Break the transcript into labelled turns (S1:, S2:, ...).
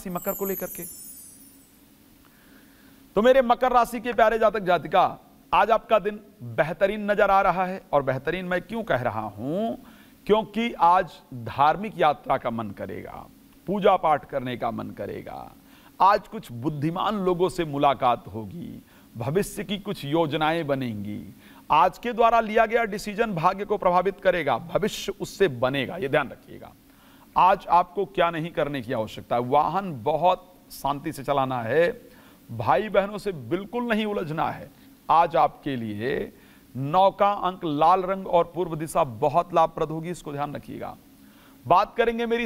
S1: राशि मकर को लेकर के तो मेरे मकर राशि के प्यारे जातक जातिका आज आपका दिन बेहतरीन नजर आ रहा है और बेहतरीन मैं क्यों कह रहा हूं क्योंकि आज धार्मिक यात्रा का मन करेगा पूजा पाठ करने का मन करेगा आज कुछ बुद्धिमान लोगों से मुलाकात होगी भविष्य की कुछ योजनाएं बनेंगी आज के द्वारा लिया गया डिसीजन भाग्य को प्रभावित करेगा भविष्य उससे बनेगा यह ध्यान रखिएगा आज आपको क्या नहीं करने की आवश्यकता वाहन बहुत शांति से चलाना है भाई बहनों से बिल्कुल नहीं उलझना है आज आपके लिए नौका अंक लाल रंग और पूर्व दिशा बहुत लाभप्रद होगी इसको ध्यान रखिएगा बात करेंगे मेरी